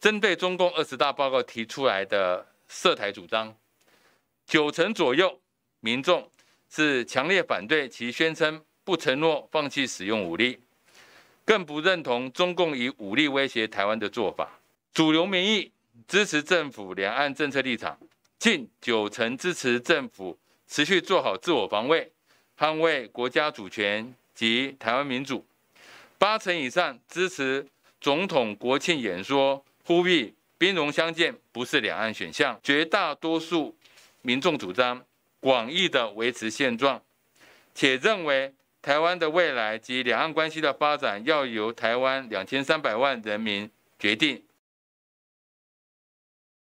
针对中共二十大报告提出来的涉台主张，九成左右民众是强烈反对其宣称不承诺放弃使用武力，更不认同中共以武力威胁台湾的做法。主流民意支持政府两岸政策立场，近九成支持政府持续做好自我防卫，捍卫国家主权及台湾民主。八成以上支持总统国庆演说。呼吁兵戎相见不是两岸选项，绝大多数民众主张广义的维持现状，且认为台湾的未来及两岸关系的发展要由台湾两千三百万人民决定。